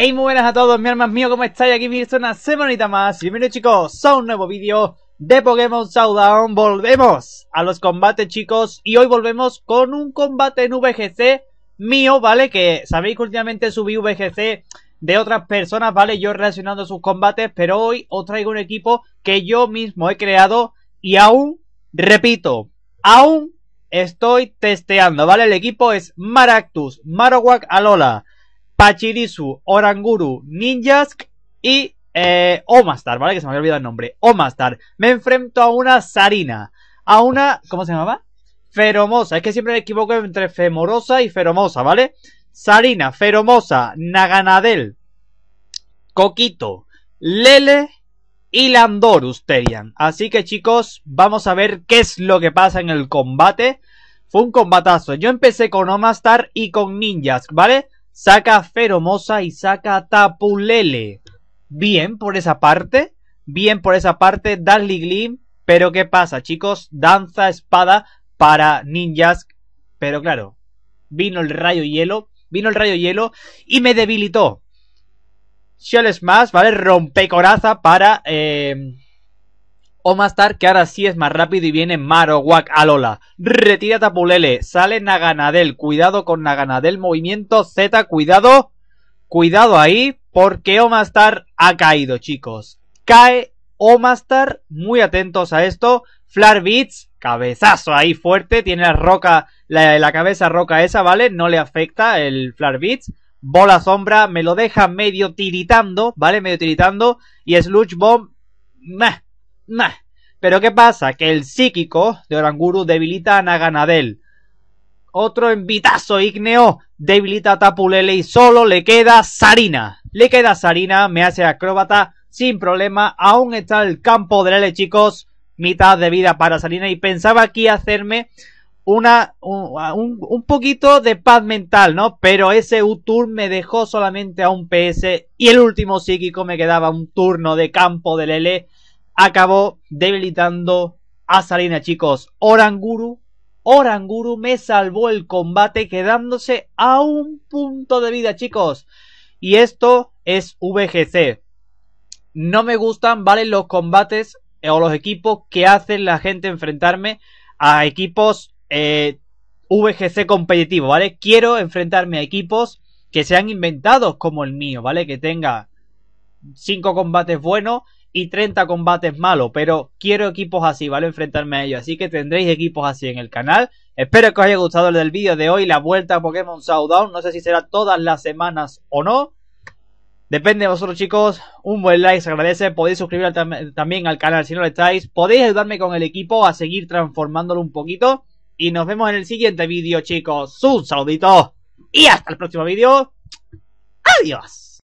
Hey, muy buenas a todos, mi hermano mío, ¿cómo estáis? Aquí es una semanita más. Bienvenidos chicos a un nuevo vídeo de Pokémon Showdown. Volvemos a los combates chicos y hoy volvemos con un combate en VGC mío, ¿vale? Que sabéis que últimamente subí VGC de otras personas, ¿vale? Yo relacionando sus combates, pero hoy os traigo un equipo que yo mismo he creado y aún, repito, aún estoy testeando, ¿vale? El equipo es Maractus, Marowak Alola. Pachirisu, Oranguru, Ninjask y eh, Omastar, ¿vale? Que se me había olvidado el nombre. Omastar. Me enfrento a una Sarina. A una... ¿Cómo se llamaba? Feromosa. Es que siempre me equivoco entre Femorosa y Feromosa, ¿vale? Sarina, Feromosa, Naganadel, Coquito, Lele y Landorus Terian Así que chicos, vamos a ver qué es lo que pasa en el combate. Fue un combatazo. Yo empecé con Omastar y con Ninjas, ¿vale? saca Feromosa y saca Tapulele. Bien por esa parte, bien por esa parte, Darling Glim. Pero ¿qué pasa, chicos? Danza espada para ninjas. Pero claro, vino el rayo hielo, vino el rayo hielo y me debilitó. Shell Smash, ¿vale? Rompe coraza para eh, Omastar, que ahora sí es más rápido y viene Marowak Alola. Retírate a Pulele, sale Naganadel, cuidado con Naganadel, movimiento Z, cuidado, cuidado ahí, porque Omastar ha caído, chicos. Cae Omastar, muy atentos a esto. Flar Beats, cabezazo ahí fuerte, tiene la roca, la, cabeza roca esa, ¿vale? No le afecta el Flar Beats bola sombra, me lo deja medio tiritando, ¿vale? Medio tiritando. Y Sludge Bomb, meh, pero ¿qué pasa? Que el psíquico de Oranguru debilita a Naganadel. Otro envitazo ígneo debilita a Tapulele y solo le queda Sarina. Le queda Sarina, me hace acróbata sin problema. Aún está el campo de Lele, chicos. Mitad de vida para Sarina y pensaba aquí hacerme una, un, un, poquito de paz mental, ¿no? Pero ese U-Turn me dejó solamente a un PS y el último psíquico me quedaba un turno de campo de Lele acabó debilitando a Salina, chicos. Oranguru, Oranguru me salvó el combate quedándose a un punto de vida, chicos. Y esto es VGC. No me gustan, ¿vale? Los combates eh, o los equipos que hacen la gente enfrentarme a equipos eh, VGC competitivo, ¿vale? Quiero enfrentarme a equipos que sean inventados como el mío, ¿vale? Que tenga cinco combates buenos y 30 combates malos, pero quiero equipos así, ¿vale? Enfrentarme a ellos, así que tendréis equipos así en el canal. Espero que os haya gustado el del vídeo de hoy, la vuelta a Pokémon Showdown, no sé si será todas las semanas o no. Depende de vosotros chicos, un buen like se agradece, podéis suscribir también al canal si no lo estáis, podéis ayudarme con el equipo a seguir transformándolo un poquito y nos vemos en el siguiente vídeo chicos, un saludito y hasta el próximo vídeo, adiós.